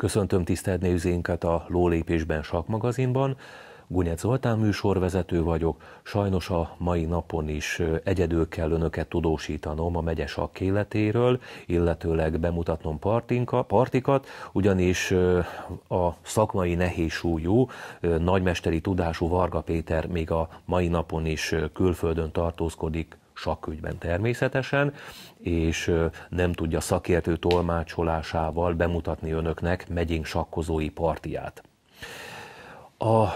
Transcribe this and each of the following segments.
Köszöntöm tisztelt nézőinket a Lólépésben Sakmagazinban. Gunyec Zoltán műsorvezető vagyok. Sajnos a mai napon is egyedül kell önöket tudósítanom a megye sakk életéről, illetőleg bemutatnom partinka, partikat, ugyanis a szakmai nehézsúlyú, nagymesteri tudású Varga Péter még a mai napon is külföldön tartózkodik sakkügyben természetesen, és nem tudja szakértő tolmácsolásával bemutatni önöknek megyénk sakkozói partiát. A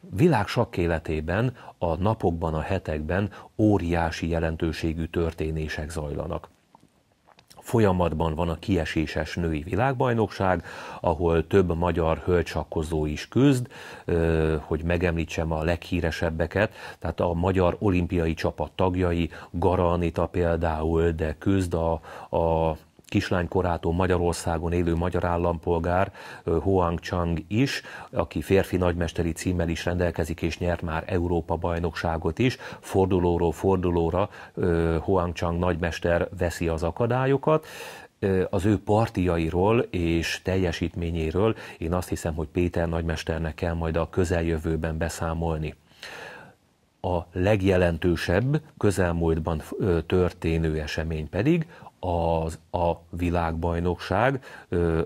világ sakk életében a napokban, a hetekben óriási jelentőségű történések zajlanak folyamatban van a kieséses női világbajnokság, ahol több magyar hölcsakkozó is küzd, hogy megemlítsem a leghíresebbeket, tehát a magyar olimpiai csapat tagjai, Garanita például, de küzd a, a kislánykorától Magyarországon élő magyar állampolgár Hoang Chang is, aki férfi nagymesteri címmel is rendelkezik, és nyert már Európa bajnokságot is. Fordulóról fordulóra Hoang Chang nagymester veszi az akadályokat az ő partiairól és teljesítményéről én azt hiszem, hogy Péter nagymesternek kell majd a közeljövőben beszámolni. A legjelentősebb közelmúltban történő esemény pedig az, a világbajnokság. Ö,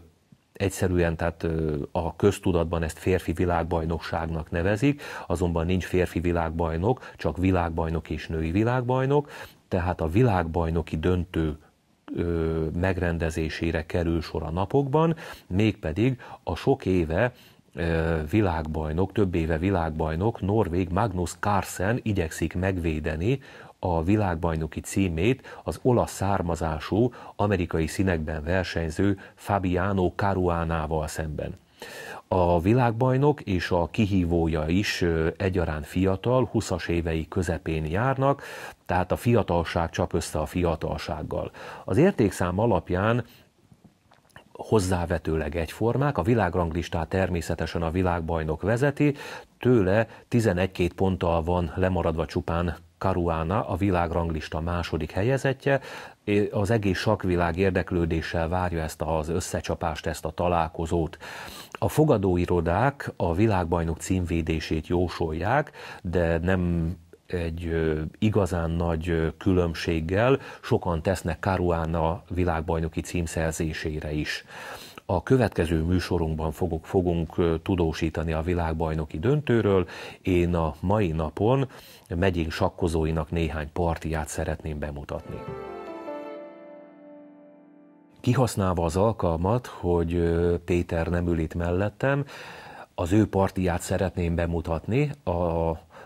egyszerűen tehát a köztudatban ezt férfi világbajnokságnak nevezik, azonban nincs férfi világbajnok, csak világbajnok és női világbajnok, tehát a világbajnoki döntő ö, megrendezésére kerül sor a napokban, mégpedig a sok éve világbajnok, több éve világbajnok, Norvég Magnus Carlsen igyekszik megvédeni a világbajnoki címét az olasz származású, amerikai színekben versenyző Fabiano Caruánával szemben. A világbajnok és a kihívója is egyaránt fiatal, 20-as évei közepén járnak, tehát a fiatalság csap össze a fiatalsággal. Az értékszám alapján hozzávetőleg egyformák, a világranglistát természetesen a világbajnok vezeti, tőle 11-2 ponttal van lemaradva csupán Caruana, a világranglista második helyezettje. Az egész sakvilág érdeklődéssel várja ezt az összecsapást, ezt a találkozót. A fogadóirodák a világbajnok címvédését jósolják, de nem egy igazán nagy különbséggel sokan tesznek Caruana világbajnoki címszerzésére is. A következő műsorunkban fogok, fogunk tudósítani a világbajnoki döntőről. Én a mai napon megyén sakkozóinak néhány partiát szeretném bemutatni. Kihasználva az alkalmat, hogy Péter nem ül itt mellettem, az ő partiját szeretném bemutatni a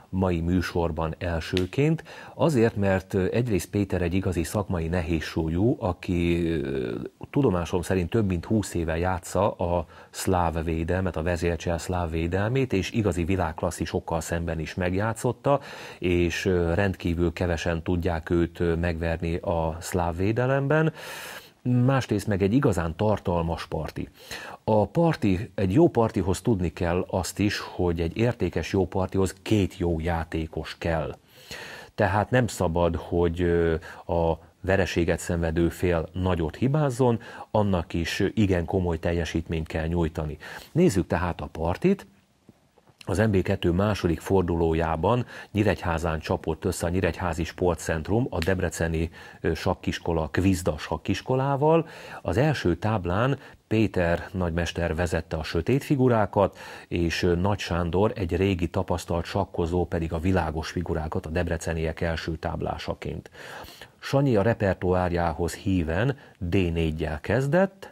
mai műsorban elsőként, azért, mert egyrészt Péter egy igazi szakmai nehézsúlyú, aki tudomásom szerint több mint 20 éve játsza a szláv védelmet, a vezércsel szláv védelmét, és igazi világklasszisokkal szemben is megjátszotta, és rendkívül kevesen tudják őt megverni a szláv védelemben másrészt meg egy igazán tartalmas parti. A parti, egy jó partihoz tudni kell azt is, hogy egy értékes jó partihoz két jó játékos kell. Tehát nem szabad, hogy a vereséget szenvedő fél nagyot hibázzon, annak is igen komoly teljesítményt kell nyújtani. Nézzük tehát a partit az MB2 második fordulójában Nyíregyházán csapott össze a Nyíregyházi Sportcentrum a Debreceni sakkiskola Kvizda sakkiskolával. Az első táblán Péter nagymester vezette a sötét figurákat, és Nagy Sándor egy régi tapasztalt sakkozó pedig a világos figurákat a debreceniek első táblásaként. Sanyi a repertoárjához híven D4-jel kezdett,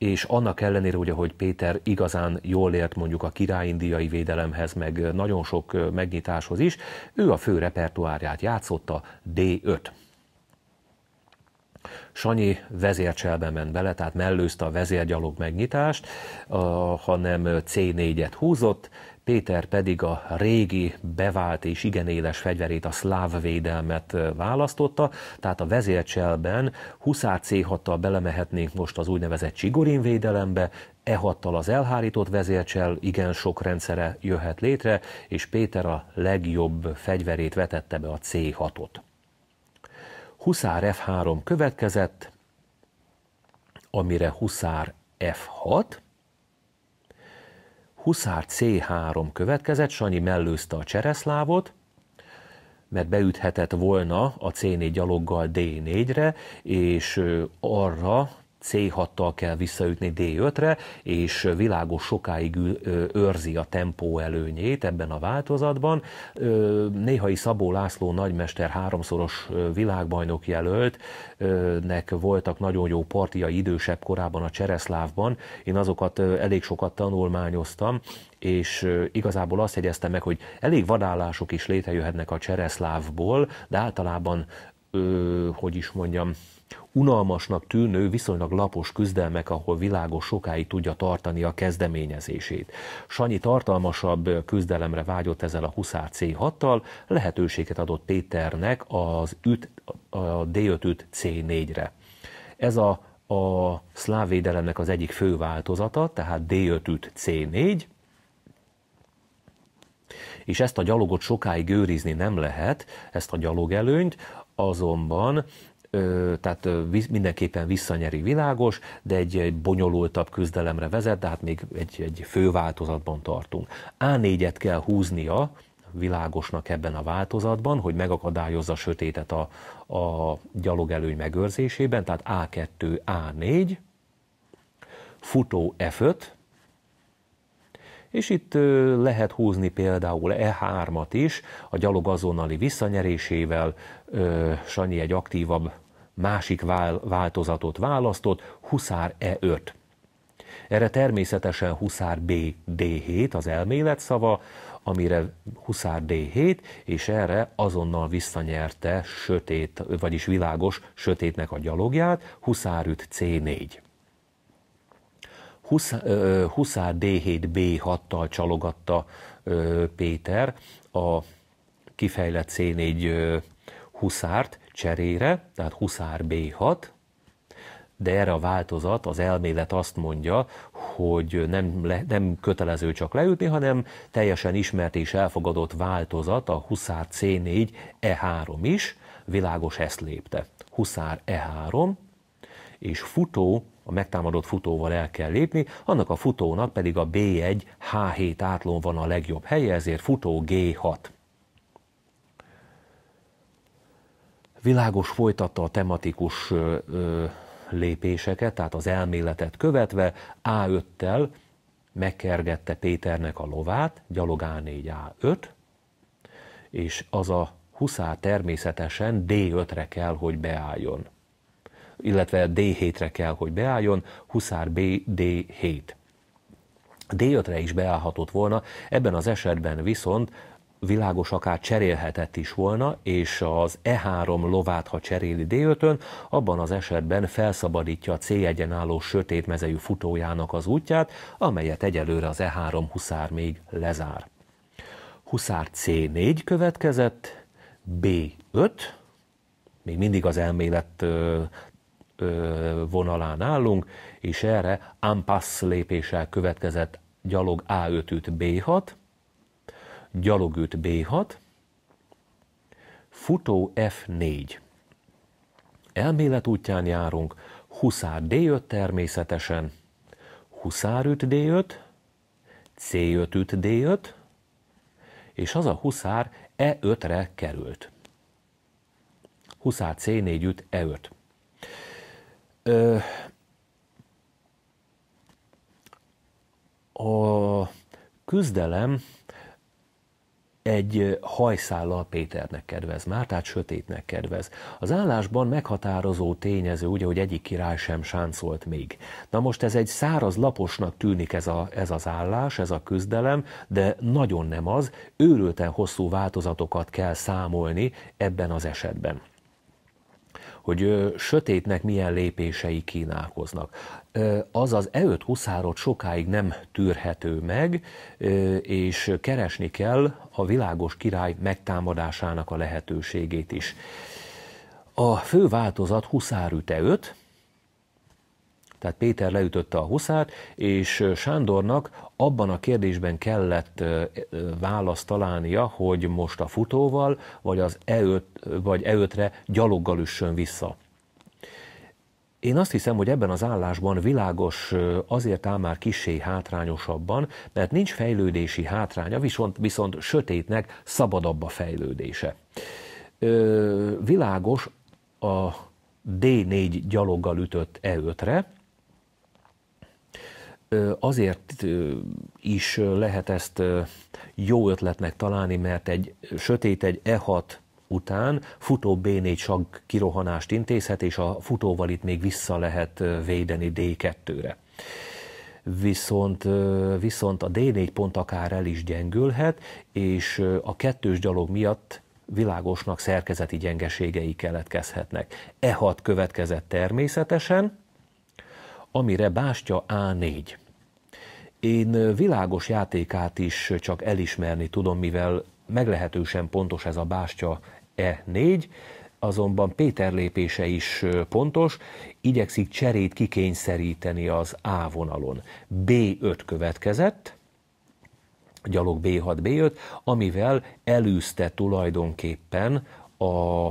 és annak ellenére, hogy Péter igazán jól ért mondjuk a királyindiai védelemhez, meg nagyon sok megnyitáshoz is, ő a fő repertoárját játszotta D5. Sanyi vezércselbe ment bele, tehát mellőzte a vezérgyalog megnyitást, hanem C4-et húzott, Péter pedig a régi, bevált és igen éles fegyverét, a szláv védelmet választotta, tehát a vezércselben Huszár C6-tal belemehetnénk most az úgynevezett Csigorin védelembe, e az elhárított vezércsel igen sok rendszere jöhet létre, és Péter a legjobb fegyverét vetette be a C6-ot. Huszár F3 következett, amire Huszár F6, Huszár C3 következett, Sanyi mellőzte a csereszlávot, mert beüthetett volna a C4 gyaloggal D4-re, és arra C6-tal kell visszaütni D5-re, és világos sokáig őrzi a tempó előnyét ebben a változatban. Néhai Szabó László nagymester háromszoros világbajnok jelölt, nek voltak nagyon jó partia idősebb korában a Csereszlávban. Én azokat elég sokat tanulmányoztam, és igazából azt jegyeztem meg, hogy elég vadállások is létrejöhetnek a Csereszlávból, de általában, hogy is mondjam, Unalmasnak tűnő, viszonylag lapos küzdelmek, ahol világos sokáig tudja tartani a kezdeményezését. Sanyi tartalmasabb küzdelemre vágyott ezzel a Huszár C6-tal, lehetőséget adott Péternek az üt, a D5 C4-re. Ez a, a szláv védelemnek az egyik fő változata, tehát D5 C4, és ezt a gyalogot sokáig őrizni nem lehet, ezt a gyalogelőnyt, azonban tehát mindenképpen visszanyeri világos, de egy, egy bonyolultabb küzdelemre vezet, de hát még egy, egy fő változatban tartunk. A4-et kell húznia, világosnak ebben a változatban, hogy megakadályozza a sötétet a, a gyalogelőny megőrzésében, tehát A2, A4, futó F5, és itt lehet húzni például E3-at is, a gyalog azonnali visszanyerésével Sanyi egy aktívabb másik változatot választott, Huszár E5. Erre természetesen Huszár B D7 az szava, amire Huszár D7, és erre azonnal visszanyerte sötét, vagyis világos sötétnek a gyalogját, Huszár üt C4. Huszár D7 B6-tal csalogatta Péter a kifejlett C4 huszárt cserére, tehát huszár B6, de erre a változat, az elmélet azt mondja, hogy nem, le, nem kötelező csak leütni, hanem teljesen ismert és elfogadott változat a Huszár C4 E3 is, világos ezt lépte. Huszár E3, és futó, a megtámadott futóval el kell lépni, annak a futónak pedig a B1 H7 átlón van a legjobb helye, ezért futó G6. világos folytatta a tematikus lépéseket, tehát az elméletet követve A5-tel megkergette Péternek a lovát, gyalog A4, A5, és az a huszár természetesen D5-re kell, hogy beálljon illetve D7-re kell, hogy beálljon, Huszár B D7. D5-re is beállhatott volna, ebben az esetben viszont világos akár cserélhetett is volna, és az E3 lovát, ha cseréli d abban az esetben felszabadítja a C-egyenálló sötét mezejű futójának az útját, amelyet egyelőre az E3 huszár még lezár. Huszár C4 következett, B5, még mindig az elmélet ö, ö, vonalán állunk, és erre ampass lépéssel következett gyalog A5-üt B6, gyalogüt B6, futó F4. Elmélet útján járunk, huszár D5 természetesen, huszár üt D5, C5 üt D5, és az a huszár E5-re került. Huszár C4 üt E5. Ö, a küzdelem egy hajszállal Péternek kedvez már, tehát sötétnek kedvez. Az állásban meghatározó tényező, ugye, hogy egyik király sem sáncolt még. Na most ez egy száraz laposnak tűnik ez, a, ez az állás, ez a küzdelem, de nagyon nem az, őrülten hosszú változatokat kell számolni ebben az esetben hogy sötétnek milyen lépései kínálkoznak. Az az E5 huszárot sokáig nem tűrhető meg, és keresni kell a világos király megtámadásának a lehetőségét is. A fő változat huszárüte 5, tehát Péter leütötte a huszát, és Sándornak abban a kérdésben kellett választ találnia, hogy most a futóval, vagy az E5, vagy E5-re gyaloggal üssön vissza. Én azt hiszem, hogy ebben az állásban világos azért áll már kisé hátrányosabban, mert nincs fejlődési hátránya, viszont, viszont sötétnek szabadabb a fejlődése. Ö, világos a D4 gyaloggal ütött E5-re, azért is lehet ezt jó ötletnek találni, mert egy sötét, egy E6 után futó B4 sag kirohanást intézhet, és a futóval itt még vissza lehet védeni D2-re. Viszont, viszont a D4 pont akár el is gyengülhet, és a kettős gyalog miatt világosnak szerkezeti gyengeségei keletkezhetnek. E6 következett természetesen, amire bástya A4. Én világos játékát is csak elismerni tudom, mivel meglehetősen pontos ez a bástya E4, azonban Péter lépése is pontos, igyekszik cserét kikényszeríteni az A vonalon. B5 következett, gyalog B6, B5, amivel elűzte tulajdonképpen a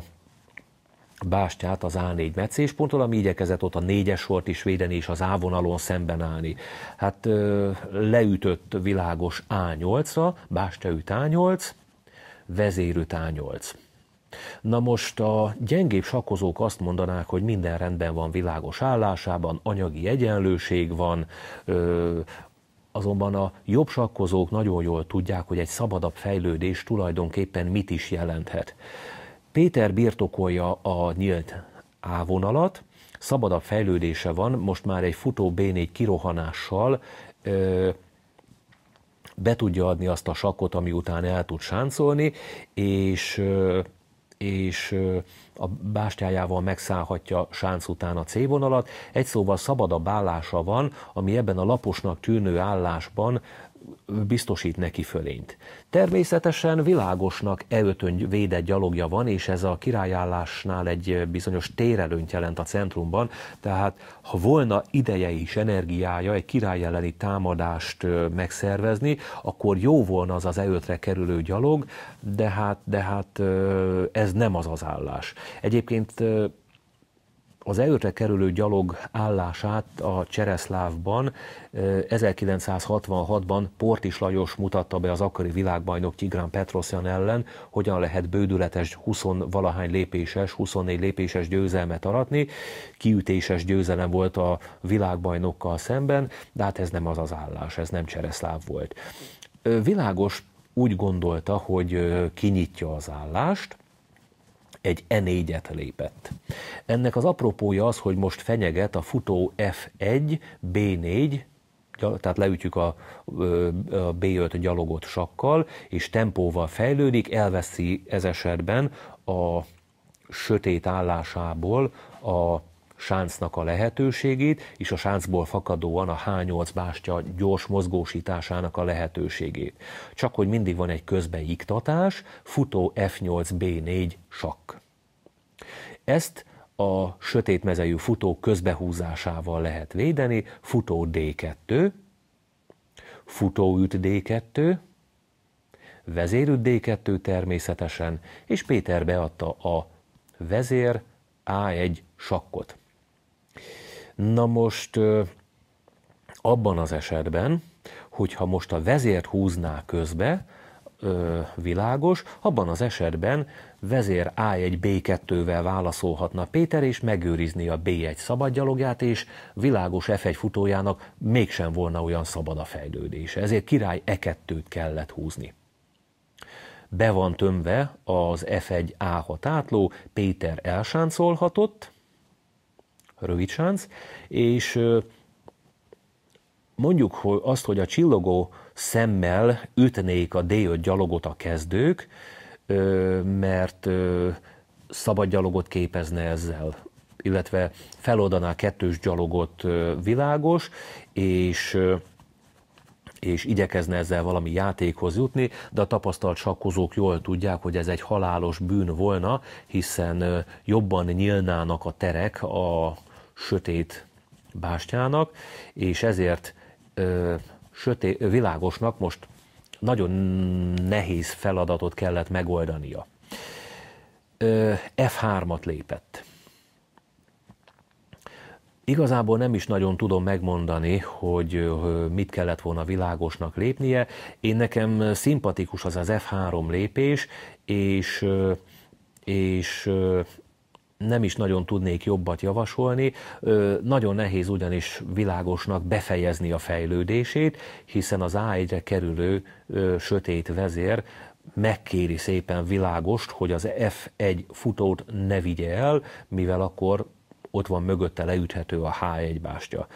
bástyát az A4 meccésponttól, ami igyekezett ott a négyes sort is védeni, és az ávonalon szemben állni. Hát ö, leütött világos A8-ra, üt A8, vezérüt A8. Na most a gyengébb sakkozók azt mondanák, hogy minden rendben van világos állásában, anyagi egyenlőség van, ö, azonban a jobb sakkozók nagyon jól tudják, hogy egy szabadabb fejlődés tulajdonképpen mit is jelenthet. Péter birtokolja a nyílt ávonalat, szabadabb fejlődése van, most már egy futó B4 kirohanással ö, be tudja adni azt a sakkot, ami után el tud sáncolni, és ö, és a bástyájával megszállhatja sánc után a C vonalat. Egy szóval szabadabb állása van, ami ebben a laposnak tűnő állásban biztosít neki fölényt. Természetesen világosnak eötöny védett gyalogja van, és ez a királyállásnál egy bizonyos térelőnyt jelent a centrumban, tehát ha volna ideje is, energiája egy király elleni támadást megszervezni, akkor jó volna az az eötre kerülő gyalog, de hát, de hát ez nem az az állás. Egyébként az előtre kerülő gyalog állását a Csereszlávban 1966-ban Portis Lajos mutatta be az akkori világbajnok Tigrán Petroszian ellen, hogyan lehet bődületes 20-valahány lépéses, 24 lépéses győzelmet aratni. Kiütéses győzelem volt a világbajnokkal szemben, de hát ez nem az az állás, ez nem Csereszláv volt. Világos úgy gondolta, hogy kinyitja az állást, egy E4-et lépett. Ennek az apropója az, hogy most fenyeget a futó F1, B4, tehát leütjük a, a B5 gyalogot sakkal, és tempóval fejlődik, elveszi ez esetben a sötét állásából a sáncnak a lehetőségét, és a sáncból fakadóan a H8 bástya gyors mozgósításának a lehetőségét. Csak hogy mindig van egy közbeiktatás, futó F8B4 sakk. Ezt a sötét mezejű futó közbehúzásával lehet védeni, futó D2, futó üt D2, vezérüt D2 természetesen, és Péter beadta a vezér A1 sakkot. Na most abban az esetben, hogyha most a vezért húzná közbe, világos, abban az esetben vezér A1 B2-vel válaszolhatna Péter, és megőrizni a B1 szabadgyalogját, és világos F1 futójának mégsem volna olyan szabad a fejlődése. Ezért király E2-t kellett húzni. Be van tömve az F1 A6 átló, Péter elsáncolhatott, rövid sánc, és mondjuk hogy azt, hogy a csillogó szemmel ütnék a D5 gyalogot a kezdők, mert szabad gyalogot képezne ezzel, illetve feloldaná kettős gyalogot világos, és és igyekezne ezzel valami játékhoz jutni, de a tapasztalt sakkozók jól tudják, hogy ez egy halálos bűn volna, hiszen jobban nyílnának a terek a sötét bástyának, és ezért ö, sötét, világosnak most nagyon nehéz feladatot kellett megoldania. F3-at lépett. Igazából nem is nagyon tudom megmondani, hogy mit kellett volna világosnak lépnie. Én nekem szimpatikus az az F3 lépés, és, és nem is nagyon tudnék jobbat javasolni. Ö, nagyon nehéz ugyanis világosnak befejezni a fejlődését, hiszen az A1-re kerülő ö, sötét vezér megkéri szépen világost, hogy az F1 futót ne vigye el, mivel akkor ott van mögötte leüthető a H1 bástya.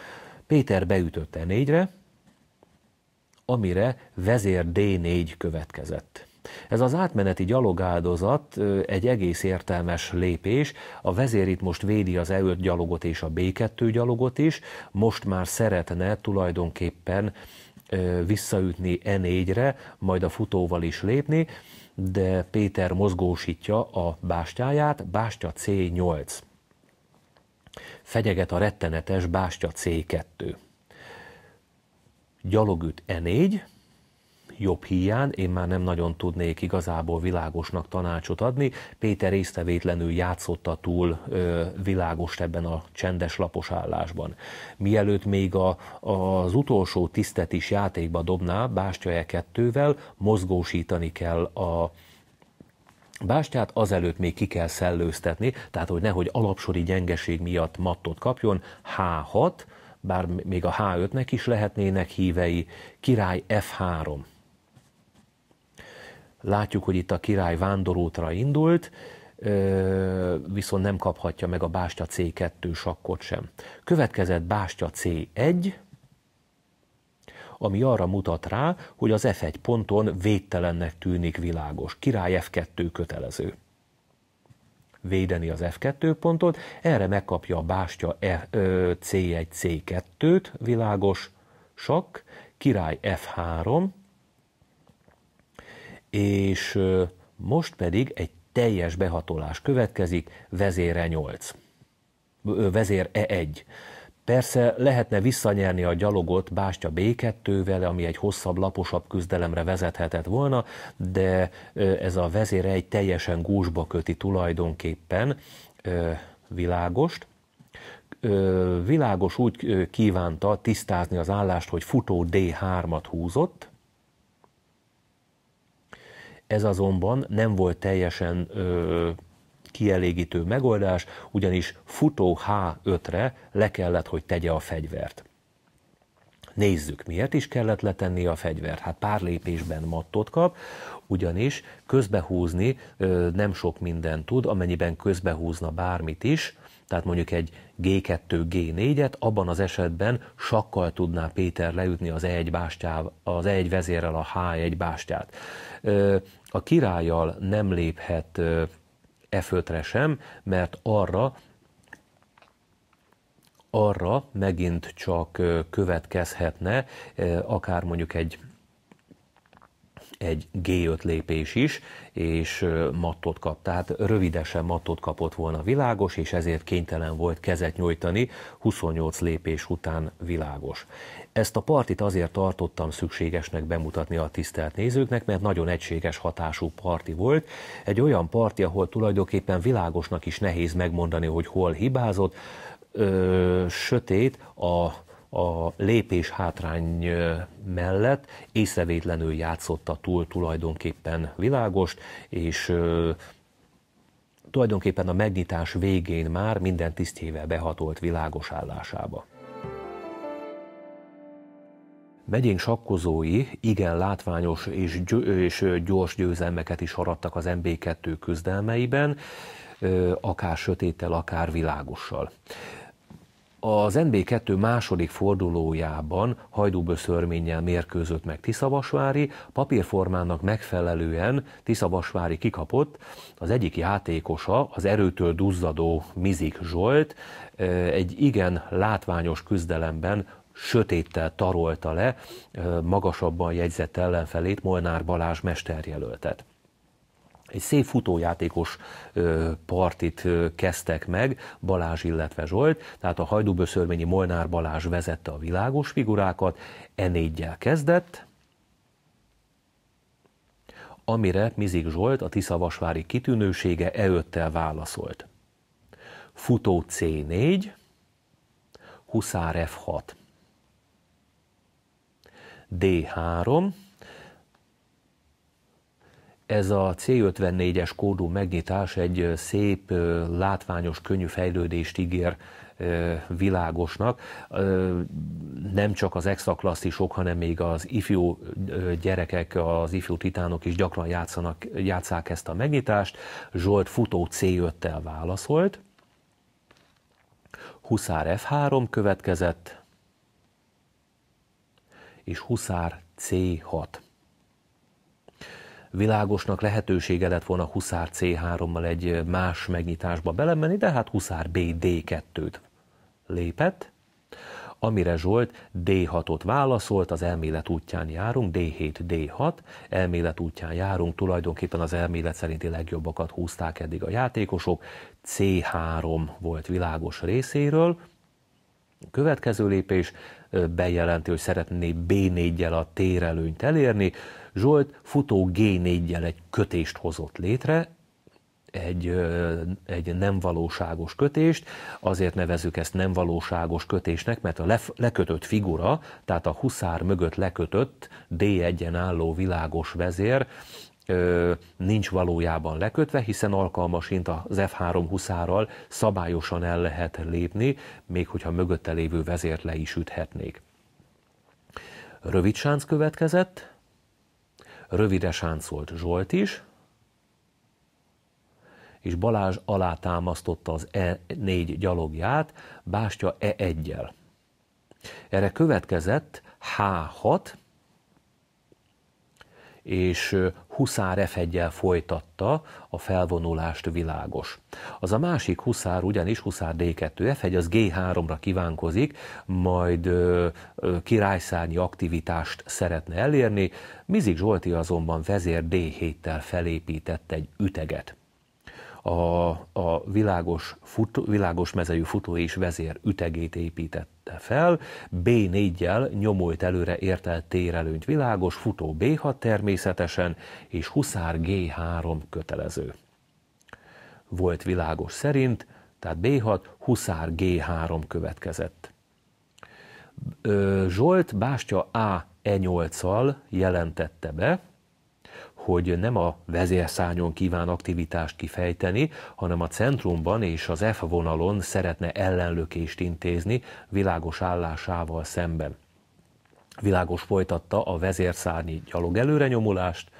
Péter beütötte négyre, amire vezér D4 következett. Ez az átmeneti gyalogáldozat egy egész értelmes lépés. A vezér itt most védi az E5 gyalogot és a B2 gyalogot is. Most már szeretne tulajdonképpen visszaütni E4-re, majd a futóval is lépni, de Péter mozgósítja a bástyáját, bástya C8. Fegyeget a rettenetes bástya C2. Gyalogüt E4, jobb hiány, én már nem nagyon tudnék igazából világosnak tanácsot adni. Péter észtevétlenül játszotta túl ö, világost ebben a csendes lapos állásban. Mielőtt még a, az utolsó tisztet is játékba dobná, Bástyaje kettővel mozgósítani kell a bástyát, azelőtt még ki kell szellőztetni, tehát hogy nehogy alapsori gyengeség miatt mattot kapjon, H6, bár még a H5-nek is lehetnének hívei, király F3. Látjuk, hogy itt a király vándorútra indult, viszont nem kaphatja meg a Bástya C2 sakkot sem. Következett Bástya C1, ami arra mutat rá, hogy az F1 ponton védtelennek tűnik világos. Király F2 kötelező védeni az F2 pontot, erre megkapja a bástya C1, e, C2-t, világos, sakk, király F3, és most pedig egy teljes behatolás következik, vezére 8, vezér E1. Persze lehetne visszanyerni a gyalogot Bástya B2-vel, ami egy hosszabb, laposabb küzdelemre vezethetett volna, de ez a vezére egy teljesen gúzsba köti tulajdonképpen világost. Világos úgy kívánta tisztázni az állást, hogy futó D3-at húzott, ez azonban nem volt teljesen ö, kielégítő megoldás, ugyanis futó H5-re le kellett, hogy tegye a fegyvert. Nézzük, miért is kellett letenni a fegyvert. Hát pár lépésben mattot kap, ugyanis közbehúzni ö, nem sok minden tud, amennyiben közbehúzna bármit is, tehát mondjuk egy G2, G4-et, abban az esetben sakkal tudná Péter leütni az E1, bástyáv, az E1 vezérrel a H1 bástyát. A királlyal nem léphet e f sem, mert arra arra megint csak következhetne akár mondjuk egy egy G5 lépés is, és mattot kap. Tehát rövidesen mattot kapott volna világos, és ezért kénytelen volt kezet nyújtani 28 lépés után világos. Ezt a partit azért tartottam szükségesnek bemutatni a tisztelt nézőknek, mert nagyon egységes hatású parti volt. Egy olyan parti, ahol tulajdonképpen világosnak is nehéz megmondani, hogy hol hibázott, Ö, sötét a a lépés hátrány mellett észrevétlenül játszotta túl tulajdonképpen világost, és tulajdonképpen a megnyitás végén már minden tisztjével behatolt világos állásába. Megyénk sakkozói igen látványos és, és gyors győzelmeket is arattak az MB2 küzdelmeiben, akár sötéttel, akár világossal az NB2 második fordulójában hajdúböszörménnyel mérkőzött meg Tiszavasvári, papírformának megfelelően Tiszavasvári kikapott, az egyik játékosa, az erőtől duzzadó Mizik Zsolt, egy igen látványos küzdelemben sötéttel tarolta le magasabban jegyzett ellenfelét Molnár Balázs mesterjelöltet egy szép futójátékos partit kezdtek meg, Balázs, illetve Zsolt, tehát a hajdúböszörményi Molnár Balázs vezette a világos figurákat, e négyel kezdett, amire Mizik Zsolt, a Tiszavasvári kitűnősége e válaszolt. Futó C4, Huszár F6. D3, ez a C54-es kódú megnyitás egy szép, látványos, könnyű fejlődést ígér világosnak. Nem csak az exaklasszisok, hanem még az ifjú gyerekek, az ifjú titánok is gyakran játszanak, játszák ezt a megnyitást. Zsolt futó C5-tel válaszolt. Huszár F3 következett, és Huszár C6. Világosnak lehetősége lett volna Huszár C3-mal egy más megnyitásba belemenni, de hát Huszár B D2-t lépett, amire Zsolt D6-ot válaszolt, az elmélet útján járunk, D7, D6, elmélet útján járunk, tulajdonképpen az elmélet szerinti legjobbakat húzták eddig a játékosok, C3 volt világos részéről, Következő lépés bejelenti, hogy szeretné B4-jel a térelőnyt elérni, Zsolt futó g 4 egy kötést hozott létre, egy, egy nem valóságos kötést. Azért nevezük ezt nem valóságos kötésnek, mert a lef, lekötött figura, tehát a huszár mögött lekötött D1-en álló világos vezér, nincs valójában lekötve, hiszen alkalmasint az F3 huszárral szabályosan el lehet lépni, még hogyha mögötte lévő vezért le is üthetnék. Rövid sánc következett, Rövide sáncolt Zsolt is, és Balázs alátámasztotta az E4 gyalogját, bástya E1-jel. Erre következett H6, és Huszár f folytatta a felvonulást világos. Az a másik Huszár ugyanis, Huszár D2 f az G3-ra kívánkozik, majd királyszárnyi aktivitást szeretne elérni, Mizik Zsolti azonban vezér D7-tel felépített egy üteget a, a világos, futó, világos mezejű futó és vezér ütegét építette fel, B4-jel nyomult előre ért térelőnyt világos, futó B6 természetesen, és huszár G3 kötelező. Volt világos szerint, tehát B6, huszár G3 következett. Zsolt Bástya A E8-al jelentette be, hogy nem a vezérszányon kíván aktivitást kifejteni, hanem a centrumban és az F vonalon szeretne ellenlökést intézni világos állásával szemben. Világos folytatta a vezérszárnyi gyalog előrenyomulást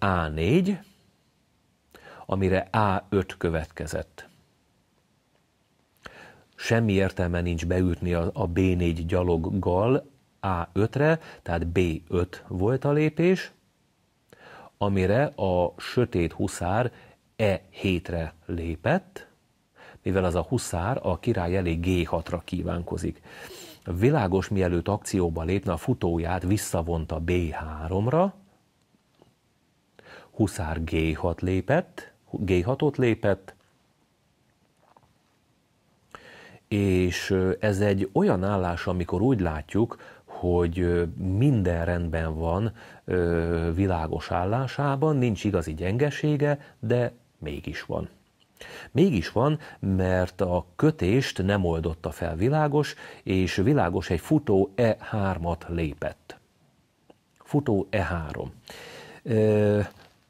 A4, amire A5 következett semmi értelme nincs beütni a B4 gyaloggal A5-re, tehát B5 volt a lépés, amire a sötét huszár e hétre lépett, mivel az a huszár a király elé G6-ra kívánkozik. Világos mielőtt akcióba lépne, a futóját visszavonta B3-ra, huszár G6 lépett, G6-ot lépett, és ez egy olyan állás, amikor úgy látjuk, hogy minden rendben van világos állásában, nincs igazi gyengesége, de mégis van. Mégis van, mert a kötést nem oldotta fel világos, és világos egy futó E3-at lépett. Futó E3.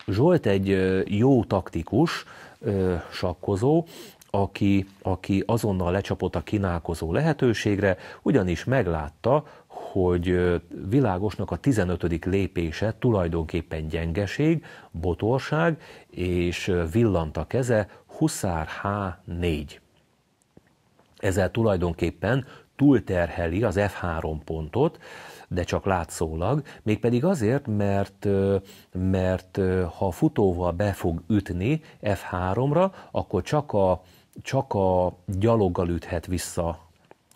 Zsolt egy jó taktikus, sakkozó, aki, aki azonnal lecsapott a kínálkozó lehetőségre, ugyanis meglátta, hogy világosnak a 15. lépése tulajdonképpen gyengeség, botorság, és villant a keze Huszár H4. Ezzel tulajdonképpen túlterheli az F3 pontot, de csak látszólag, mégpedig azért, mert, mert ha futóval be fog ütni F3-ra, akkor csak a, csak a gyaloggal üthet vissza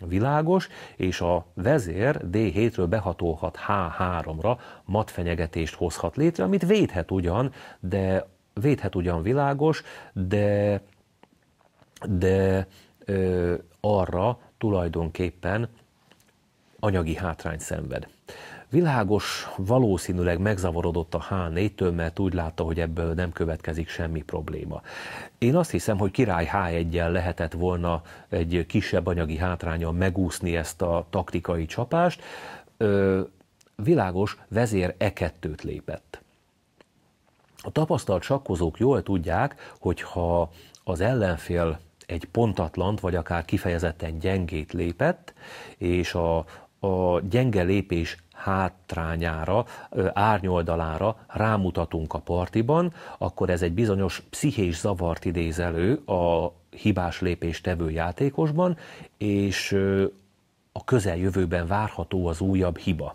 Világos, és a vezér D7-ről behatolhat H3-ra, matfenyegetést hozhat létre, amit védhet ugyan, de védhet ugyan világos, de, de ö, arra tulajdonképpen anyagi hátrány szenved. Világos valószínűleg megzavarodott a H4-től, mert úgy látta, hogy ebből nem következik semmi probléma. Én azt hiszem, hogy király H1-jel lehetett volna egy kisebb anyagi hátránya megúszni ezt a taktikai csapást. Ö, világos vezér E2-t lépett. A tapasztalt sakkozók jól tudják, hogy ha az ellenfél egy pontatlant, vagy akár kifejezetten gyengét lépett, és a, a gyenge lépés hátrányára, árnyoldalára rámutatunk a partiban, akkor ez egy bizonyos pszichés zavart idéz elő a hibás lépés tevő játékosban, és a közeljövőben várható az újabb hiba.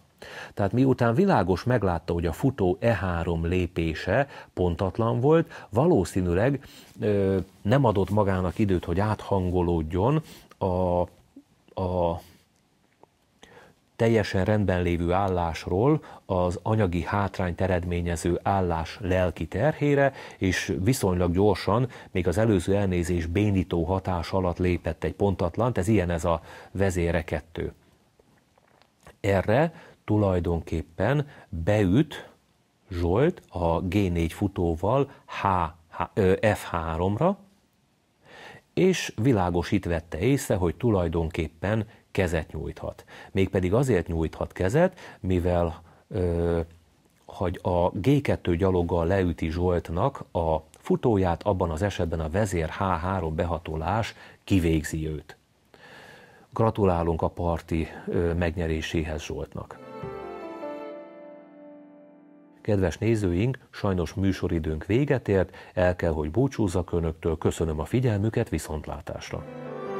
Tehát miután világos meglátta, hogy a futó E3 lépése pontatlan volt, valószínűleg ö, nem adott magának időt, hogy áthangolódjon a, a teljesen rendben lévő állásról az anyagi hátrányt eredményező állás lelki terhére, és viszonylag gyorsan, még az előző elnézés bénító hatás alatt lépett egy pontatlant, ez ilyen ez a vezére kettő. Erre tulajdonképpen beüt Zsolt a G4 futóval H, H, F3-ra, és világosít vette észre, hogy tulajdonképpen kezet nyújthat. Mégpedig azért nyújthat kezet, mivel ö, hogy a G2 gyaloggal leüti Zsoltnak a futóját, abban az esetben a vezér H3 behatolás kivégzi őt. Gratulálunk a parti ö, megnyeréséhez Zsoltnak. Kedves nézőink, sajnos műsoridőnk véget ért, el kell, hogy búcsúzzak önöktől, köszönöm a figyelmüket, viszontlátásra!